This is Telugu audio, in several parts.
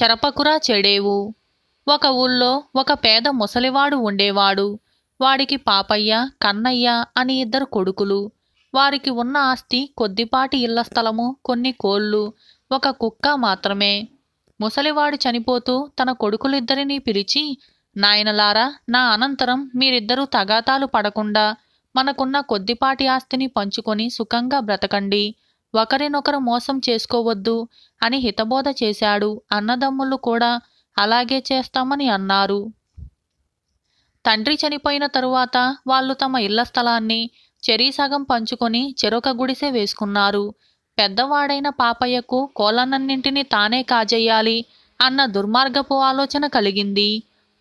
చెరపకురా చెడేవు ఒక ఊళ్ళో ఒక పేద ముసలివాడు ఉండేవాడు వాడికి పాపయ్య కన్నయ్య అని ఇద్దరు కొడుకులు వారికి ఉన్న ఆస్తి కొద్దిపాటి ఇళ్ల స్థలము కొన్ని కోళ్ళు ఒక కుక్క మాత్రమే ముసలివాడు చనిపోతూ తన కొడుకులిద్దరినీ పిలిచి నాయనలారా నా అనంతరం మీరిద్దరూ తగాతాలు పడకుండా మనకున్న కొద్దిపాటి ఆస్తిని పంచుకొని సుఖంగా బ్రతకండి ఒకరినొకరు మోసం చేసుకోవద్దు అని హితబోధ చేశాడు అన్నదమ్ములు కూడా అలాగే చేస్తామని అన్నారు తండ్రి చనిపోయిన తరువాత వాళ్ళు తమ ఇళ్ల స్థలాన్ని చెరీసగం పంచుకొని చెరొక గుడిసె వేసుకున్నారు పెద్దవాడైన పాపయ్యకు కోలనన్నింటినీ తానే కాజేయాలి అన్న దుర్మార్గపు ఆలోచన కలిగింది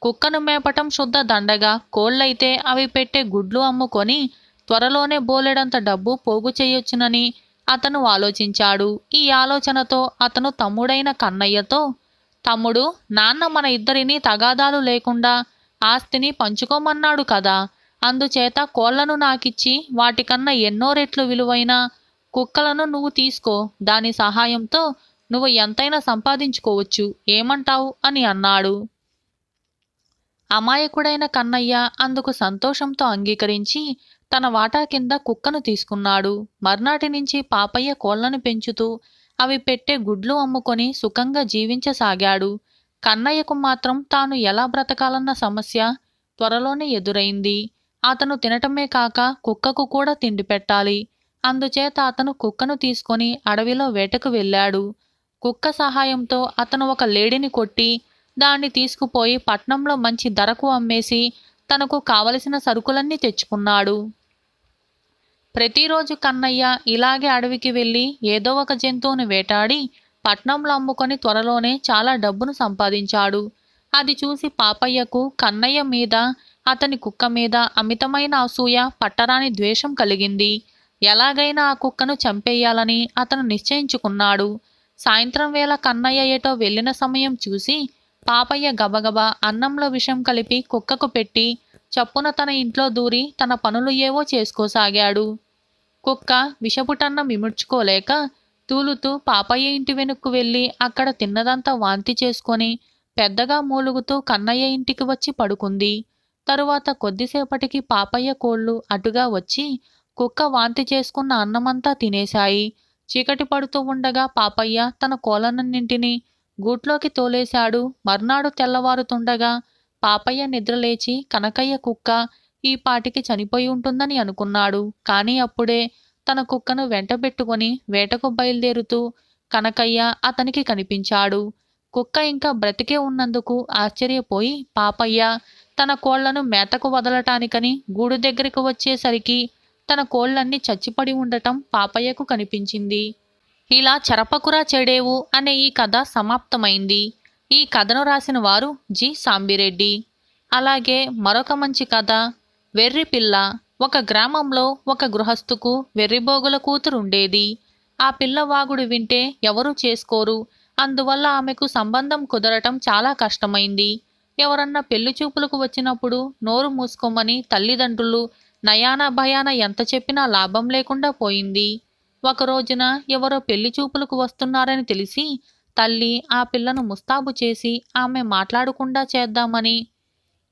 కుక్కను మేపటం శుద్ధ దండగా కోళ్ళైతే అవి పెట్టే గుడ్లు అమ్ముకొని త్వరలోనే బోలెడంత డబ్బు పోగు చేయొచ్చునని అతను ఆలోచించాడు ఈ ఆలోచనతో అతను తమ్ముడైన కన్నయ్యతో తమ్ముడు నాన్న మన ఇద్దరిని తగాదాలు లేకుండా ఆస్తిని పంచుకోమన్నాడు కదా అందుచేత కోళ్లను నాకిచ్చి వాటికన్నా ఎన్నో రెట్లు విలువైన కుక్కలను నువ్వు తీసుకో దాని సహాయంతో నువ్వు ఎంతైనా సంపాదించుకోవచ్చు ఏమంటావు అని అన్నాడు అమాయకుడైన కన్నయ్య అందుకు సంతోషంతో అంగీకరించి తన వాటా కింద కుక్కను తీసుకున్నాడు మర్నాటి నుంచి పాపయ్య కోళ్లను పెంచుతూ అవి పెట్టే గుడ్లు అమ్ముకొని సుఖంగా జీవించసాగాడు కన్నయ్యకు మాత్రం తాను ఎలా బ్రతకాలన్న సమస్య త్వరలోనే ఎదురైంది అతను తినటమే కాక కుక్కకు కూడా తిండి పెట్టాలి అందుచేత అతను కుక్కను తీసుకొని అడవిలో వేటకు వెళ్ళాడు కుక్క సహాయంతో అతను ఒక లేడీని కొట్టి దాన్ని తీసుకుపోయి పట్నంలో మంచి ధరకు అమ్మేసి తనకు కావలసిన సరుకులన్నీ తెచ్చుకున్నాడు ప్రతిరోజు కన్నయ్య ఇలాగే అడవికి వెళ్ళి ఏదో ఒక జంతువుని వేటాడి పట్నంలో అమ్ముకొని త్వరలోనే చాలా డబ్బును సంపాదించాడు అది చూసి పాపయ్యకు కన్నయ్య మీద అతని కుక్క మీద అమితమైన అసూయ పట్టరాని ద్వేషం కలిగింది ఎలాగైనా ఆ కుక్కను చంపేయాలని అతను నిశ్చయించుకున్నాడు సాయంత్రం వేళ కన్నయ్య ఏటో వెళ్ళిన సమయం చూసి పాపయ్య గబగబా అన్నంలో విషం కలిపి కుక్కకు పెట్టి చప్పున తన ఇంట్లో దూరి తన పనులు ఏవో చేసుకోసాగాడు కుక్క విషపుటన్నం మిముడ్చుకోలేక తూలుతూ పాపయ్య ఇంటి వెనుక్కు వెళ్ళి అక్కడ తిన్నదంతా వాంతి చేసుకొని పెద్దగా మూలుగుతూ కన్నయ్య ఇంటికి వచ్చి పడుకుంది తరువాత కొద్దిసేపటికి పాపయ్య కోళ్ళు అటుగా వచ్చి కుక్క వాంతి చేసుకున్న అన్నమంతా తినేశాయి చీకటి పడుతూ ఉండగా పాపయ్య తన కోలనన్నింటినీ గూట్లోకి తోలేశాడు మర్నాడు తెల్లవారుతుండగా పాపయ్య నిద్రలేచి కనకయ్య కుక్క ఈ పాటికి చనిపోయి ఉంటుందని అనుకున్నాడు కానీ అప్పుడే తన కుక్కను వెంటబెట్టుకుని వేటకు బయలుదేరుతూ కనకయ్య అతనికి కనిపించాడు కుక్క ఇంకా బ్రతికే ఉన్నందుకు ఆశ్చర్యపోయి పాపయ్య తన కోళ్లను మేతకు వదలటానికని గూడు దగ్గరికి వచ్చేసరికి తన కోళ్లన్నీ చచ్చిపడి ఉండటం పాపయ్యకు కనిపించింది ఇలా చరపకురా చెడేవు అనే ఈ కథ సమాప్తమైంది ఈ కథను రాసిన వారు జి సాంబిరెడ్డి అలాగే మరొక మంచి కథ వెర్రి పిల్ల ఒక గ్రామంలో ఒక గృహస్థుకు వెర్రిబోగుల కూతురు ఉండేది ఆ పిల్లవాగుడు వింటే ఎవరూ చేసుకోరు అందువల్ల ఆమెకు సంబంధం కుదరటం చాలా కష్టమైంది ఎవరన్నా పెళ్లి చూపులకు వచ్చినప్పుడు నోరు మూసుకోమని తల్లిదండ్రులు నయాన భయాన ఎంత చెప్పినా లాభం లేకుండా పోయింది ఒకరోజున ఎవరో పెళ్లి చూపులకు వస్తున్నారని తెలిసి తల్లి ఆ పిల్లను ముస్తాబు చేసి ఆమె మాట్లాడకుండా చేద్దామని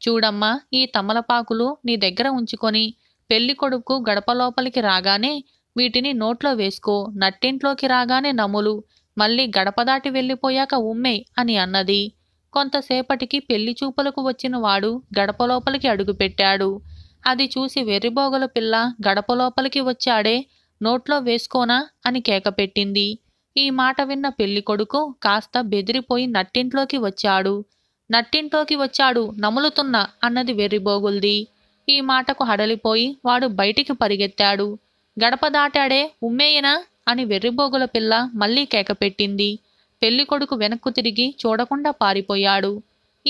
చూడమ్మా ఈ తమలపాకులు నీ దగ్గర ఉంచుకొని పెళ్లి కొడుకు గడపలోపలికి రాగానే వీటిని నోట్లో వేసుకో నట్టింట్లోకి రాగానే నములు మళ్ళీ గడప దాటి వెళ్ళిపోయాక ఉమ్మే అని అన్నది కొంతసేపటికి పెళ్లి చూపులకు వచ్చిన వాడు గడపలోపలికి అడుగుపెట్టాడు అది చూసి వెర్రిబోగల పిల్ల గడపలోపలికి వచ్చాడే నోట్లో వేసుకోనా అని కేకపెట్టింది ఈ మాట విన్న పెళ్లి కొడుకు కాస్త బెదిరిపోయి నట్టింట్లోకి వచ్చాడు నట్టింట్లోకి వచ్చాడు నములుతున్న అన్నది వెర్రిబోగుల్ది ఈ మాటకు హడలిపోయి వాడు బయటికి పరిగెత్తాడు గడప దాటాడే ఉమ్మేయనా అని వెర్రిబోగుల పిల్ల మళ్లీ కేకపెట్టింది కొడుకు వెనక్కు తిరిగి చూడకుండా పారిపోయాడు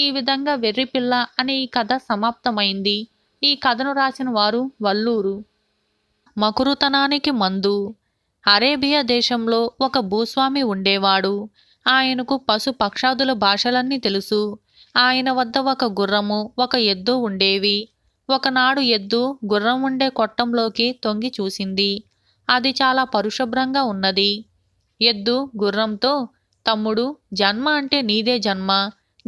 ఈ విధంగా వెర్రిపిల్ల అనే ఈ కథ సమాప్తమైంది ఈ కథను రాసిన వారు వల్లూరు మకురుతనానికి మందు అరేబియా దేశంలో ఒక భూస్వామి ఉండేవాడు ఆయనకు పశు పక్షాదుల భాషలన్నీ తెలుసు ఆయన వద్ద ఒక గుర్రము ఒక ఎద్దు ఉండేవి ఒకనాడు ఎద్దు గుర్రం ఉండే కొట్టంలోకి తొంగి చూసింది అది చాలా పరుశుభ్రంగా ఉన్నది ఎద్దు గుర్రంతో తమ్ముడు జన్మ అంటే నీదే జన్మ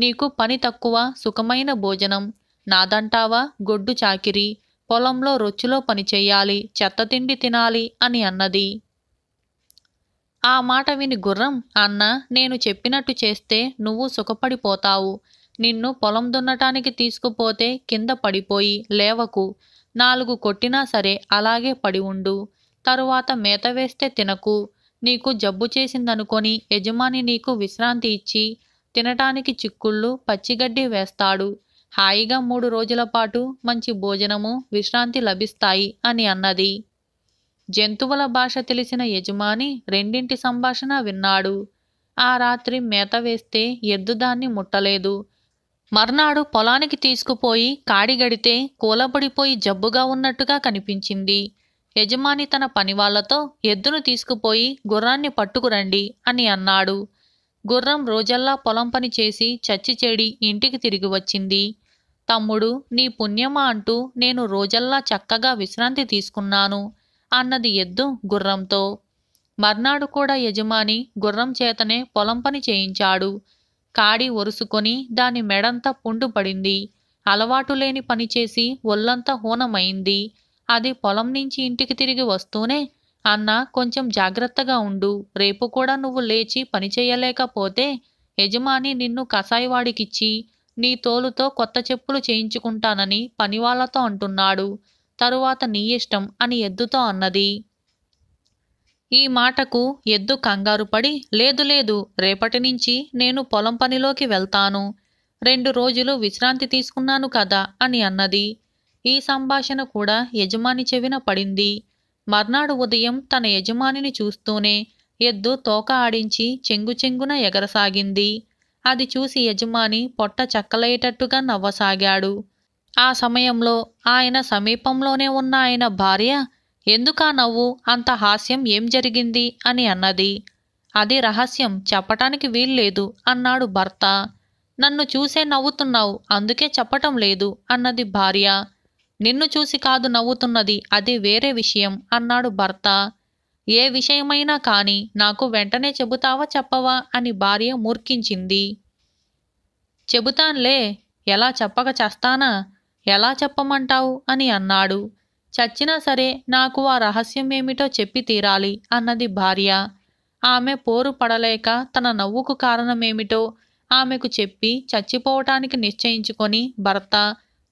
నీకు పని తక్కువ సుఖమైన భోజనం నాదంటావా గొడ్డు చాకిరి పొలంలో రొచ్చులో పనిచేయాలి చెత్త తిండి తినాలి అని అన్నది ఆ మాట విని గుర్రం అన్న నేను చెప్పినట్టు చేస్తే నువ్వు సుఖపడిపోతావు నిన్ను పొలం దున్నటానికి తీసుకుపోతే కింద పడిపోయి లేవకు నాలుగు కొట్టినా సరే అలాగే పడి ఉండు తరువాత మేత వేస్తే తినకు నీకు జబ్బు చేసిందనుకొని యజమాని నీకు విశ్రాంతి ఇచ్చి తినటానికి చిక్కుళ్ళు పచ్చిగడ్డి వేస్తాడు హాయిగా మూడు రోజుల పాటు మంచి భోజనము విశ్రాంతి లభిస్తాయి అని అన్నది జంతువుల భాష తెలిసిన యజమాని రెండింటి సంభాషణ విన్నాడు ఆ రాత్రి మేత వేస్తే ఎద్దు దాన్ని ముట్టలేదు మర్నాడు పొలానికి తీసుకుపోయి కాడిగడితే కూలబడిపోయి జబ్బుగా ఉన్నట్టుగా కనిపించింది యజమాని తన పనివాళ్లతో ఎద్దును తీసుకుపోయి గుర్రాన్ని పట్టుకురండి అని అన్నాడు గుర్రం రోజల్లా పొలం పని చేసి చెడి ఇంటికి తిరిగి వచ్చింది తమ్ముడు నీ పుణ్యమా అంటూ నేను రోజల్లా చక్కగా విశ్రాంతి తీసుకున్నాను అన్నది ఎద్దు గుర్రంతో మర్నాడు కూడా యజమాని గుర్రం చేతనే పొలం పని చేయించాడు కాడి ఒరుసుకొని దాని మెడంతా పుండు పడింది అలవాటు లేని పనిచేసి ఒళ్ళంతా హూనమైంది అది పొలం నుంచి ఇంటికి తిరిగి వస్తూనే అన్న కొంచెం జాగ్రత్తగా ఉండు రేపు కూడా నువ్వు లేచి పనిచేయలేకపోతే యజమాని నిన్ను కసాయివాడికిచ్చి నీ తోలుతో కొత్త చెప్పులు చేయించుకుంటానని పనివాళ్లతో అంటున్నాడు తరువాత నీ ఇష్టం అని ఎద్దుతో అన్నది ఈ మాటకు ఎద్దు కంగారు పడి లేదు లేదు రేపటి నుంచి నేను పొలం పనిలోకి వెళ్తాను రెండు రోజులు విశ్రాంతి తీసుకున్నాను కదా అని అన్నది ఈ సంభాషణ కూడా యజమాని చెవిన పడింది మర్నాడు ఉదయం తన యజమానిని చూస్తూనే ఎద్దు తోక ఆడించి చెంగు చెంగున ఎగరసాగింది అది చూసి యజమాని పొట్ట చక్కలయ్యేటట్టుగా నవ్వసాగాడు ఆ సమయంలో ఆయన సమీపంలోనే ఉన్న ఆయన భార్య ఎందుకా నవ్వు అంత హాస్యం ఏం జరిగింది అని అన్నది అది రహస్యం చెప్పటానికి వీల్లేదు అన్నాడు భర్త నన్ను చూసే నవ్వుతున్నావు అందుకే చెప్పటం లేదు అన్నది భార్య నిన్ను చూసి కాదు నవ్వుతున్నది అది వేరే విషయం అన్నాడు భర్త ఏ విషయమైనా కాని నాకు వెంటనే చెబుతావా చెప్పవా అని భార్య మూర్ఖించింది చెబుతాన్లే ఎలా చెప్పక చేస్తానా ఎలా చెప్పమంటావు అని అన్నాడు చచ్చినా సరే నాకు ఆ రహస్యం ఏమిటో చెప్పి తీరాలి అన్నది భార్య ఆమె పోరు పడలేక తన నవ్వుకు కారణమేమిటో ఆమెకు చెప్పి చచ్చిపోవటానికి నిశ్చయించుకొని భర్త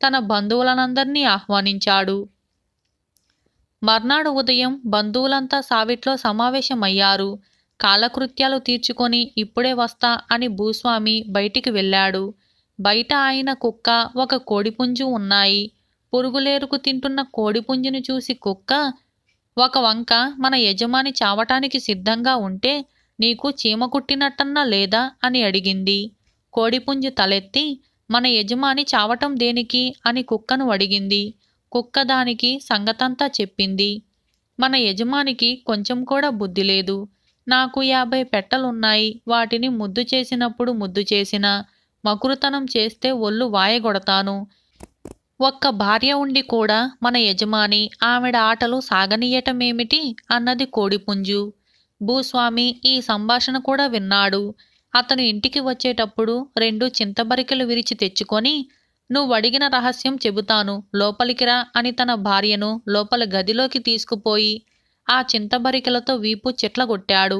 తన బంధువులనందరినీ ఆహ్వానించాడు మర్నాడు ఉదయం బంధువులంతా సావిట్లో సమావేశమయ్యారు కాలకృత్యాలు తీర్చుకొని ఇప్పుడే వస్తా అని భూస్వామి బయటికి వెళ్ళాడు బయట ఆయన కుక్క ఒక కోడిపుంజు ఉన్నాయి పురుగులేరుకు తింటున్న కోడిపుంజును చూసి కుక్క ఒక వంక మన యజమాని చావటానికి సిద్ధంగా ఉంటే నీకు చీమ కుట్టినట్టన్నా లేదా అని అడిగింది కోడిపుంజు తలెత్తి మన యజమాని చావటం దేనికి అని కుక్కను అడిగింది కుక్క దానికి సంగతంతా చెప్పింది మన యజమానికి కొంచెం కూడా బుద్ధి లేదు నాకు యాభై పెట్టలున్నాయి వాటిని ముద్దు చేసినప్పుడు ముద్దు చేసినా మకురుతనం చేస్తే ఒళ్ళు వాయగొడతాను ఒక్క భార్య ఉండి కూడా మన యజమాని ఆవిడ ఆటలు సాగనీయటమేమిటి అన్నది కోడిపుంజు భూస్వామి ఈ సంభాషణ కూడా విన్నాడు అతను ఇంటికి వచ్చేటప్పుడు రెండు చింతబరికలు విరిచి తెచ్చుకొని నువ్వడిగిన రహస్యం చెబుతాను లోపలికిరా అని తన భార్యను లోపల గదిలోకి తీసుకుపోయి ఆ చింతబరికలతో వీపు చెట్లగొట్టాడు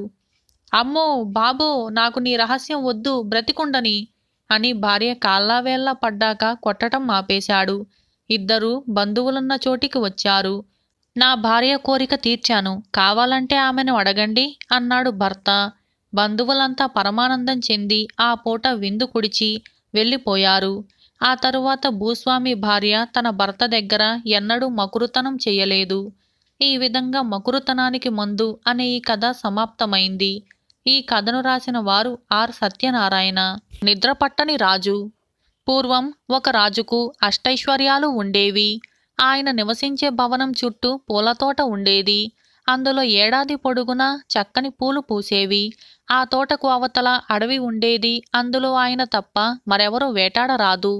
అమ్మో బాబో నాకు నీ రహస్యం వద్దు బ్రతికుండని అని భార్య కాళ్ళవేళ్లా పడ్డాక కొట్టడం ఆపేశాడు ఇద్దరూ బంధువులున్న చోటికి వచ్చారు నా భార్య కోరిక తీర్చాను కావాలంటే ఆమెను అడగండి అన్నాడు భర్త బంధువులంతా పరమానందం చెంది ఆ పూట విందు కుడిచి వెళ్ళిపోయారు ఆ తరువాత భూస్వామి భార్య తన భర్త దగ్గర ఎన్నడూ మకురుతనం చేయలేదు ఈ విధంగా మకురుతనానికి మందు అనే ఈ కథ సమాప్తమైంది ఈ కథను రాసిన వారు ఆర్ సత్యనారాయణ నిద్రపట్టని రాజు పూర్వం ఒక రాజుకు అష్టైశ్వర్యాలు ఉండేవి ఆయన నివసించే భవనం చుట్టూ పూలతోట ఉండేది అందులో ఏడాది పొడుగునా చక్కని పూలు పూసేవి ఆ తోటకు అవతల అడవి ఉండేది అందులో ఆయన తప్ప మరెవరూ వేటాడరాదు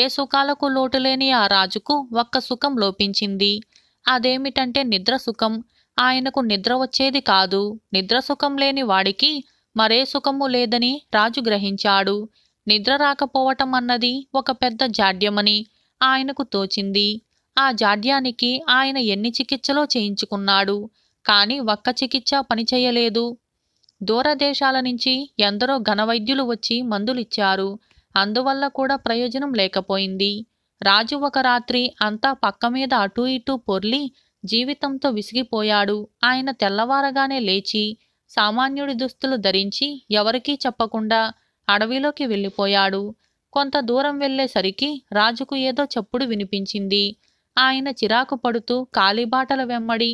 ఏ సుఖాలకు లోటులేని ఆ రాజుకు ఒక్క సుఖం లోపించింది అదేమిటంటే నిద్ర సుఖం ఆయనకు నిద్ర వచ్చేది కాదు నిద్ర సుఖం లేని వాడికి మరే సుఖము లేదని రాజు గ్రహించాడు నిద్ర రాకపోవటం అన్నది ఒక పెద్ద జాడ్యమని ఆయనకు తోచింది ఆ జాడ్యానికి ఆయన ఎన్ని చికిత్సలో చేయించుకున్నాడు కాని ఒక్క చికిత్స పనిచేయలేదు దూరదేశాల నుంచి ఎందరో ఘనవైద్యులు వచ్చి మందులిచ్చారు అందువల్ల కూడా ప్రయోజనం లేకపోయింది రాజు ఒక రాత్రి అంతా పక్క మీద అటూ ఇటూ పొర్లి జీవితంతో విసిగిపోయాడు ఆయన తెల్లవారగానే లేచి సామాన్యుడి దుస్తులు ధరించి ఎవరికీ చెప్పకుండా అడవిలోకి వెళ్ళిపోయాడు కొంత దూరం వెళ్లేసరికి రాజుకు ఏదో చప్పుడు వినిపించింది ఆయన చిరాకు పడుతూ కాలిబాటల వెమ్మడి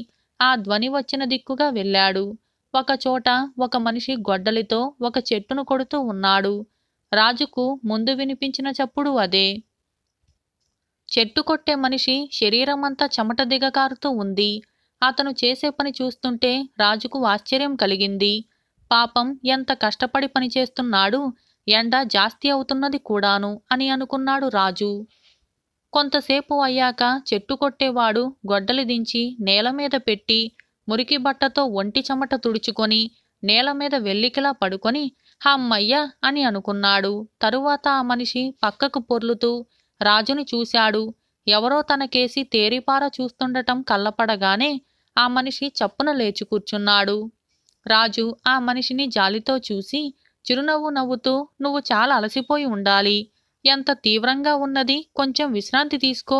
ఆ ధ్వని వచ్చిన దిక్కుగా వెళ్ళాడు ఒకచోట ఒక మనిషి గొడ్డలితో ఒక చెట్టును కొడుతూ ఉన్నాడు రాజుకు ముందు వినిపించిన చప్పుడు అదే చెట్టు కొట్టే మనిషి శరీరం అంతా చెమట దిగకారుతూ ఉంది అతను చేసే పని చూస్తుంటే రాజుకు ఆశ్చర్యం కలిగింది పాపం ఎంత కష్టపడి పనిచేస్తున్నాడు ఎండ జాస్తి అవుతున్నది కూడాను అని అనుకున్నాడు రాజు కొంతసేపు అయ్యాక చెట్టు కొట్టేవాడు గొడ్డలి దించి నేల మీద పెట్టి మురికి బట్టతో ఒంటి చెమట తుడుచుకొని నేల మీద వెల్లికిలా పడుకొని హమ్మయ్య అని అనుకున్నాడు తరువాత ఆ మనిషి పక్కకు పొర్లుతూ రాజుని చూశాడు ఎవరో తనకేసి తేరిపార చూస్తుండటం కళ్ళపడగానే ఆ మనిషి చప్పున లేచి కూర్చున్నాడు రాజు ఆ మనిషిని జాలితో చూసి చిరునవ్వు నవ్వుతూ నువ్వు చాలా అలసిపోయి ఉండాలి ఎంత తీవ్రంగా ఉన్నది కొంచెం విశ్రాంతి తీసుకో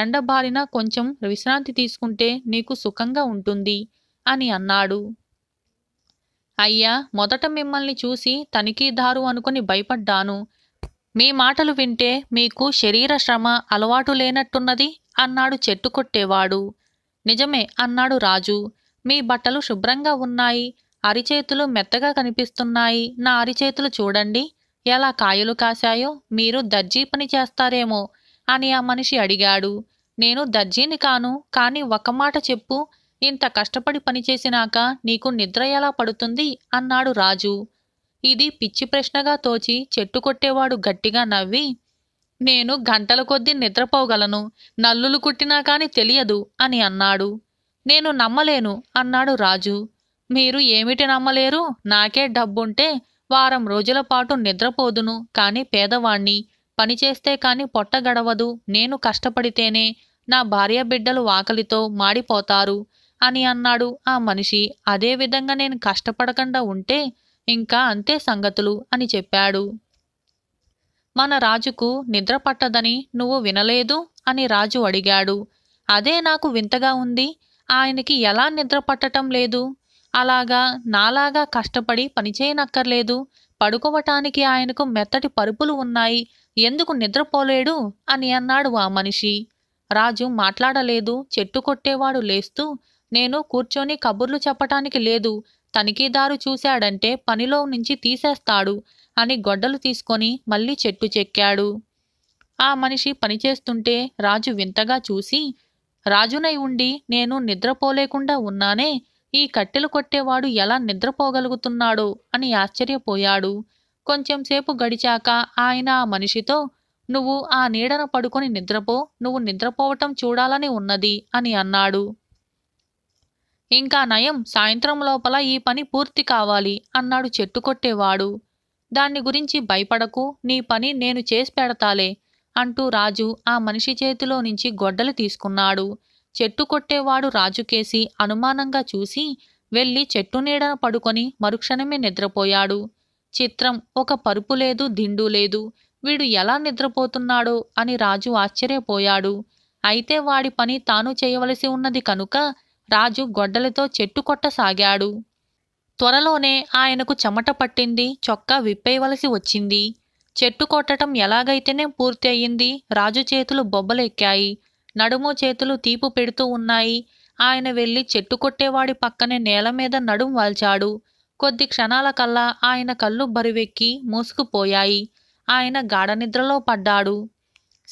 ఎండ బారిన కొంచెం విశ్రాంతి తీసుకుంటే నీకు సుఖంగా ఉంటుంది అని అన్నాడు అయ్యా మొదట మిమ్మల్ని చూసి తనిఖీదారు అనుకుని భయపడ్డాను మీ మాటలు వింటే మీకు శరీర శ్రమ అలవాటు లేనట్టున్నది అన్నాడు చెట్టు కొట్టేవాడు నిజమే అన్నాడు రాజు మీ బట్టలు శుభ్రంగా ఉన్నాయి అరిచేతులు మెత్తగా కనిపిస్తున్నాయి నా అరిచేతులు చూడండి ఎలా కాయలు కాశాయో మీరు దర్జీ పని చేస్తారేమో అని ఆ మనిషి అడిగాడు నేను దర్జీని కాను కానీ ఒక మాట చెప్పు ఇంత కష్టపడి పనిచేసినాక నీకు నిద్ర ఎలా పడుతుంది అన్నాడు రాజు ఇది పిచ్చి ప్రశ్నగా తోచి చెట్టు కొట్టేవాడు గట్టిగా నవ్వి నేను గంటల కొద్దీ నిద్రపోగలను నల్లులు కుట్టినా కాని తెలియదు అని అన్నాడు నేను నమ్మలేను అన్నాడు రాజు మీరు ఏమిటి నమ్మలేరు నాకే డబ్బుంటే వారం రోజుల పాటు నిద్రపోదును కాని పేదవాణ్ణి పనిచేస్తే కాని పొట్ట గడవదు నేను కష్టపడితేనే నా భార్య బిడ్డలు వాకలితో మాడిపోతారు అని అన్నాడు ఆ మనిషి అదే విధంగా నేను కష్టపడకుండా ఉంటే ఇంకా అంతే సంగతులు అని చెప్పాడు మన రాజుకు నిద్ర పట్టదని నువ్వు వినలేదు అని రాజు అడిగాడు అదే నాకు వింతగా ఉంది ఆయనకి ఎలా నిద్ర పట్టటం లేదు అలాగా నాలాగా కష్టపడి పనిచేయనక్కర్లేదు పడుకోవటానికి ఆయనకు మెత్తటి పరుపులు ఉన్నాయి ఎందుకు నిద్రపోలేడు అని అన్నాడు ఆ మనిషి రాజు మాట్లాడలేదు చెట్టు కొట్టేవాడు లేస్తూ నేను కూర్చొని కబుర్లు చెప్పటానికి లేదు తనిఖీదారు చూశాడంటే పనిలో నుంచి తీసేస్తాడు అని గొడ్డలు తీసుకొని మళ్ళీ చెట్టు చెక్కాడు ఆ మనిషి పనిచేస్తుంటే రాజు వింతగా చూసి రాజునై ఉండి నేను నిద్రపోలేకుండా ఉన్నానే ఈ కట్టెలు కొట్టేవాడు ఎలా నిద్రపోగలుగుతున్నాడో అని ఆశ్చర్యపోయాడు కొంచెంసేపు గడిచాక ఆయన ఆ మనిషితో నువ్వు ఆ నీడన పడుకొని నిద్రపో నువ్వు నిద్రపోవటం చూడాలని ఉన్నది అని అన్నాడు ఇంకా నయం సాయంత్రం లోపల ఈ పని పూర్తి కావాలి అన్నాడు చెట్టు కొట్టేవాడు దాన్ని గురించి భయపడకు నీ పని నేను చేసి పెడతాలే అంటూ రాజు ఆ మనిషి చేతిలో నుంచి గొడ్డలు తీసుకున్నాడు చెట్టు కొట్టేవాడు రాజుకేసి అనుమానంగా చూసి వెళ్ళి చెట్టు నీడన పడుకొని మరుక్షణమే నిద్రపోయాడు చిత్రం ఒక పరుపు లేదు దిండు లేదు వీడు ఎలా నిద్రపోతున్నాడో అని రాజు ఆశ్చర్యపోయాడు అయితే వాడి పని తాను చేయవలసి ఉన్నది కనుక రాజు గొడ్డలతో చెట్టు కొట్టసాగాడు త్వరలోనే ఆయనకు చెమట పట్టింది చొక్కా విప్పేయవలసి వచ్చింది చెట్టు కొట్టడం ఎలాగైతేనే పూర్తి అయ్యింది రాజు చేతులు బొబ్బలెక్కాయి నడుము చేతులు తీపు పెడుతూ ఉన్నాయి ఆయన వెళ్ళి చెట్టు కొట్టేవాడి పక్కనే నేల మీద నడుం వాల్చాడు కొద్ది క్షణాల కల్లా ఆయన కళ్ళు బరువెక్కి మూసుకుపోయాయి ఆయన గాఢనిద్రలో పడ్డాడు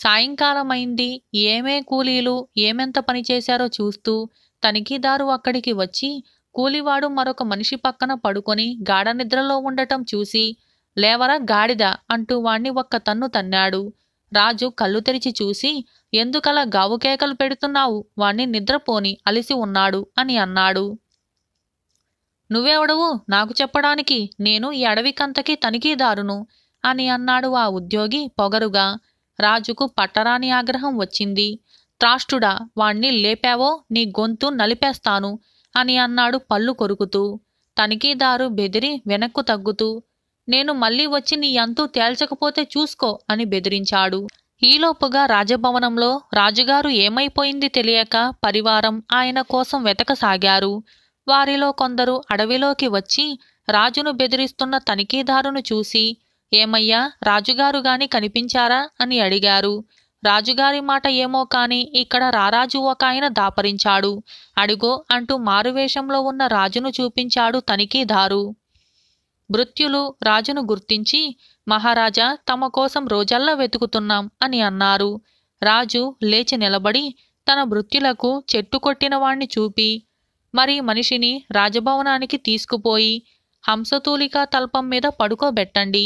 సాయంకాలమైంది ఏమే కూలీలు ఏమెంత పనిచేశారో చూస్తూ తనిఖీదారు అక్కడికి వచ్చి కూలివాడు మరొక మనిషి పక్కన పడుకొని గాఢ నిద్రలో ఉండటం చూసి లేవరా గాడిద అంటూ వాణ్ణి ఒక్క తన్ను తన్నాడు రాజు కళ్ళు తెరిచి చూసి ఎందుకలా గావుకేకలు పెడుతున్నావు వాణ్ణి నిద్రపోని అలిసి ఉన్నాడు అని అన్నాడు నువ్వెవడవు నాకు చెప్పడానికి నేను ఈ అడవికంతకి తనిఖీదారును అని అన్నాడు ఆ ఉద్యోగి పొగరుగా రాజుకు పట్టరాని ఆగ్రహం వచ్చింది త్రాష్టుడా వాణ్ణి లేపావో నీ గొంతు నలిపేస్తాను అని అన్నాడు పళ్ళు కొరుకుతూ తనిఖీదారు బెదిరి వెనక్కు తగ్గుతూ నేను మళ్ళీ వచ్చి నీ అంతు తేల్చకపోతే చూసుకో అని బెదిరించాడు ఈలోపుగా రాజభవనంలో రాజుగారు ఏమైపోయింది తెలియక పరివారం ఆయన కోసం వెతకసాగారు వారిలో కొందరు అడవిలోకి వచ్చి రాజును బెదిరిస్తున్న తనిఖీదారును చూసి ఏమయ్యా రాజుగారు గాని కనిపించారా అని అడిగారు రాజుగారి మాట ఏమో కాని ఇక్కడ రారాజు ఒక ఆయన దాపరించాడు అడుగో అంటూ మారువేషంలో ఉన్న రాజును చూపించాడు తనిఖీదారు భృత్యులు రాజును గుర్తించి మహారాజా తమ కోసం రోజల్లా వెతుకుతున్నాం అని అన్నారు రాజు లేచి నిలబడి తన భృత్యులకు చెట్టు కొట్టిన వాణ్ణి చూపి మరి మనిషిని రాజభవనానికి తీసుకుపోయి హంసతూలిక తల్పం మీద పడుకోబెట్టండి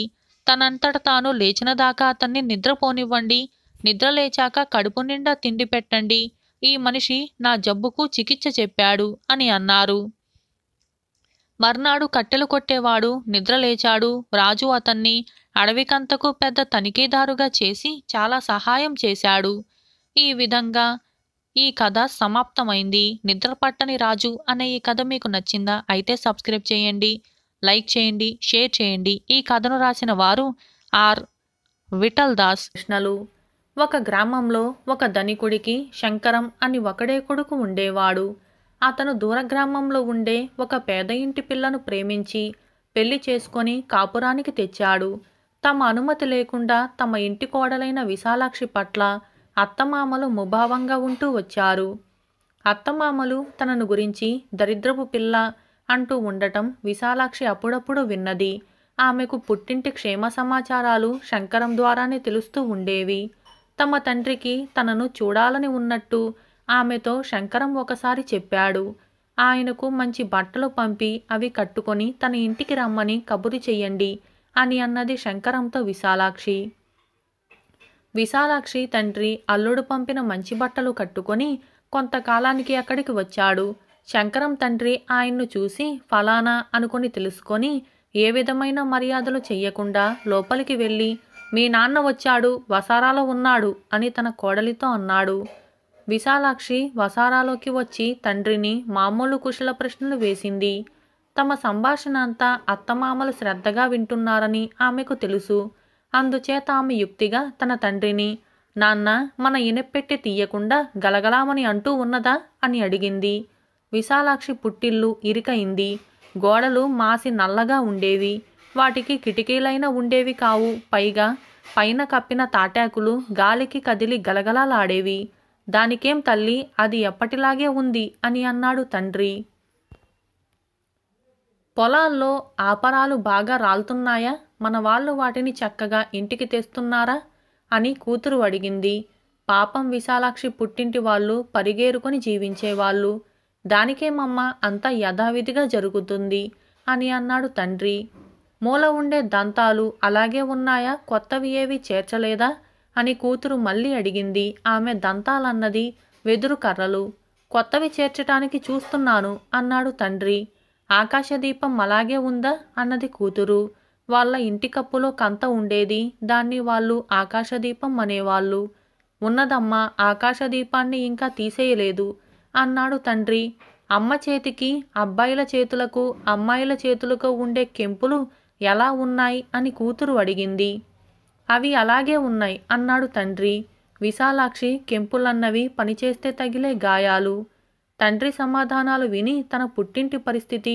తనంతట తాను లేచిన దాకా అతన్ని నిద్రపోనివ్వండి నిద్రలేచాక కడుపు నిండా తిండి పెట్టండి ఈ మనిషి నా జబ్బుకు చికిత్స చెప్పాడు అని అన్నారు మర్నాడు కట్టెలు కొట్టేవాడు నిద్రలేచాడు రాజు అతన్ని అడవికంతకు పెద్ద తనిఖీదారుగా చేసి చాలా సహాయం చేశాడు ఈ విధంగా ఈ కథ సమాప్తమైంది నిద్రపట్టని రాజు అనే ఈ కథ మీకు నచ్చిందా అయితే సబ్స్క్రైబ్ చేయండి లైక్ చేయండి షేర్ చేయండి ఈ కథను రాసిన వారు ఆర్ విఠల్ దాస్ కృష్ణలు ఒక గ్రామంలో ఒక ధనికుడికి శంకరం అని ఒకడే కొడుకు ఉండేవాడు అతను దూరగ్రామంలో ఉండే ఒక పేద ఇంటి పిల్లను ప్రేమించి పెళ్లి చేసుకొని కాపురానికి తెచ్చాడు తమ అనుమతి లేకుండా తమ ఇంటి కోడలైన విశాలాక్షి పట్ల అత్తమామలు ముభావంగా ఉంటూ వచ్చారు అత్తమామలు తనను గురించి దరిద్రపు పిల్ల అంటూ ఉండటం విశాలాక్షి అప్పుడప్పుడు విన్నది ఆమెకు పుట్టింటి క్షేమ సమాచారాలు శంకరం ద్వారానే తెలుస్తూ ఉండేవి తమ తండ్రికి తనను చూడాలని ఉన్నట్టు ఆమెతో శంకరం ఒకసారి చెప్పాడు ఆయనకు మంచి బట్టలు పంపి అవి కట్టుకొని తన ఇంటికి రమ్మని కబురు చెయ్యండి అని అన్నది శంకరంతో విశాలాక్షి విశాలాక్షి తండ్రి అల్లుడు పంపిన మంచి బట్టలు కట్టుకొని కొంతకాలానికి అక్కడికి వచ్చాడు శంకరం తండ్రి ఆయన్ను చూసి ఫలానా అనుకుని తెలుసుకొని ఏ విధమైన మర్యాదలు చెయ్యకుండా లోపలికి వెళ్ళి మీ నాన్న వచ్చాడు వసారాలో ఉన్నాడు అని తన కోడలితో అన్నాడు విశాలాక్షి వసారాలోకి వచ్చి తండ్రిని మామూలు కుశల ప్రశ్నలు వేసింది తమ సంభాషణ అంతా అత్తమామలు శ్రద్ధగా వింటున్నారని ఆమెకు తెలుసు అందుచేత ఆమె యుక్తిగా తన తండ్రిని నాన్న మన ఇనెప్పెట్టి తీయకుండా గలగలామని అంటూ ఉన్నదా అని అడిగింది విశాలాక్షి పుట్టిల్లు ఇరికయింది గోడలు మాసి నల్లగా ఉండేవి వాటికి కిటికీలైన ఉండేవి కావు పైగా పైన కప్పిన తాటాకులు గాలికి కదిలి గలగలలాడేవి దానికేం తల్లి అది ఎప్పటిలాగే ఉంది అని అన్నాడు తండ్రి పొలాల్లో ఆపరాలు బాగా రాలుతున్నాయా మన వాళ్ళు వాటిని చక్కగా ఇంటికి తెస్తున్నారా అని కూతురు అడిగింది పాపం విశాలాక్షి పుట్టింటి వాళ్ళు పరిగేరుకొని జీవించేవాళ్ళు దానికేమమ్మా అంత యథావిధిగా జరుగుతుంది అని అన్నాడు తండ్రి మూల ఉండే దంతాలు అలాగే ఉన్నాయా కొత్తవి ఏవి చేర్చలేదా అని కూతురు మళ్ళీ అడిగింది ఆమె దంతాలన్నది వెదురు కర్రలు కొత్తవి చేర్చటానికి చూస్తున్నాను అన్నాడు తండ్రి ఆకాశదీపం అలాగే ఉందా అన్నది కూతురు వాళ్ళ ఇంటి కప్పులో కంత ఉండేది దాన్ని వాళ్ళు ఆకాశదీపం అనేవాళ్ళు ఉన్నదమ్మా ఆకాశదీపాన్ని ఇంకా తీసేయలేదు అన్నాడు తండ్రి అమ్మ చేతికి అబ్బాయిల చేతులకు అమ్మాయిల చేతులకు ఉండే కెంపులు ఎలా ఉన్నాయి అని కూతురు అడిగింది అవి అలాగే ఉన్నాయి అన్నాడు తండ్రి విశాలాక్షి కెంపులన్నవి పనిచేస్తే తగిలే గాయాలు తండ్రి సమాధానాలు విని తన పుట్టింటి పరిస్థితి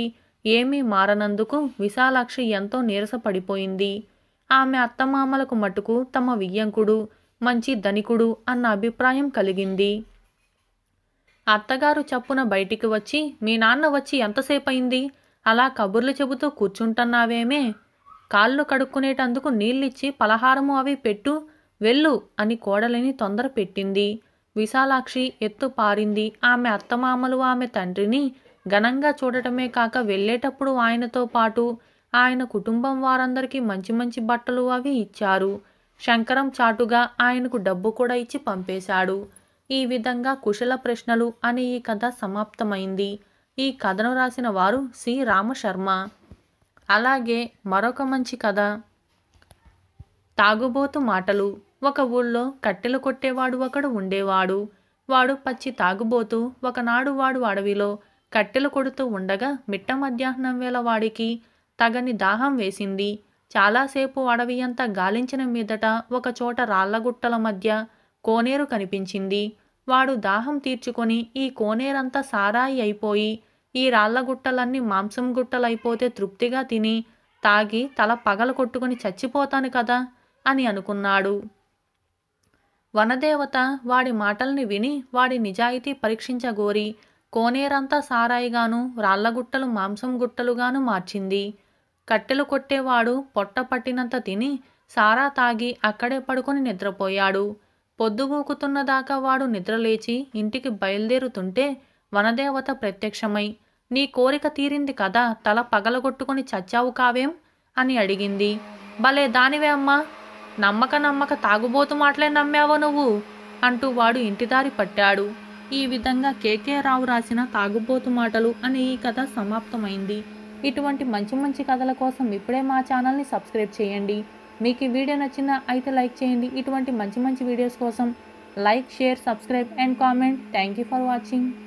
ఏమీ మారనందుకు విశాలాక్షి ఎంతో నీరసపడిపోయింది ఆమె అత్తమామలకు మటుకు తమ వియ్యంకుడు మంచి ధనికుడు అన్న అభిప్రాయం కలిగింది అత్తగారు చప్పున బయటికి వచ్చి మీ నాన్న వచ్చి ఎంతసేపయింది అలా కబుర్లు చెబుతూ కూర్చుంటున్నావేమే కాళ్ళు కడుక్కునేటందుకు నీళ్ళిచ్చి పలహారము అవి పెట్టు వెళ్ళు అని కోడలిని తొందర పెట్టింది విశాలాక్షి ఎత్తు పారింది ఆమె అత్తమామలు ఆమె తండ్రిని ఘనంగా చూడటమే కాక వెళ్ళేటప్పుడు ఆయనతో పాటు ఆయన కుటుంబం వారందరికీ మంచి మంచి బట్టలు అవి ఇచ్చారు శంకరం చాటుగా ఆయనకు డబ్బు కూడా ఇచ్చి పంపేశాడు ఈ విధంగా కుశల ప్రశ్నలు అనే ఈ కథ సమాప్తమైంది ఈ కథను రాసిన వారు సి రామశర్మ అలాగే మరొక మంచి కథ తాగుబోతు మాటలు ఒక ఊళ్ళో కట్టెలు కొట్టేవాడు ఒకడు ఉండేవాడు వాడు పచ్చి తాగుబోతూ ఒకనాడు వాడు అడవిలో కట్టెలు కొడుతూ ఉండగా మిట్ట మధ్యాహ్నం వేళ వాడికి తగని దాహం వేసింది చాలాసేపు అడవి అంతా గాలించిన మీదట ఒకచోట రాళ్లగుట్టల మధ్య కోనేరు కనిపించింది వాడు దాహం తీర్చుకొని ఈ కోనేరంతా సారాయి అయిపోయి ఈ రాళ్లగుట్టలన్నీ మాంసం గుట్టలైపోతే తృప్తిగా తిని తాగి తల పగల కొట్టుకుని చచ్చిపోతాను కదా అని అనుకున్నాడు వనదేవత వాడి మాటల్ని విని వాడి నిజాయితీ పరీక్షించగోరి కోనేరంతా సారాయిగాను రాళ్లగుట్టలు మాంసం గుట్టలుగాను మార్చింది కట్టెలు కొట్టేవాడు పొట్ట పట్టినంత తిని సారా తాగి అక్కడే పడుకొని నిద్రపోయాడు పొద్దుగూకుతున్నదాకా వాడు నిద్రలేచి ఇంటికి బయలుదేరుతుంటే వనదేవత ప్రత్యక్షమై నీ కోరిక తీరింది కదా తల పగలగొట్టుకుని చచ్చావు కావేం అని అడిగింది భలే దానివే అమ్మా నమ్మక నమ్మక తాగుబోతు మాటలే నమ్మావో నువ్వు అంటూ వాడు ఇంటిదారి పట్టాడు ఈ విధంగా కేకే రావు రాసిన తాగుబోతు మాటలు అనే ఈ కథ సమాప్తమైంది ఇటువంటి మంచి మంచి కథల కోసం ఇప్పుడే మా ఛానల్ని సబ్స్క్రైబ్ చేయండి మీకు ఈ వీడియో నచ్చిందా అయితే లైక్ చేయండి ఇటువంటి మంచి మంచి వీడియోస్ కోసం like share subscribe and comment thank you for watching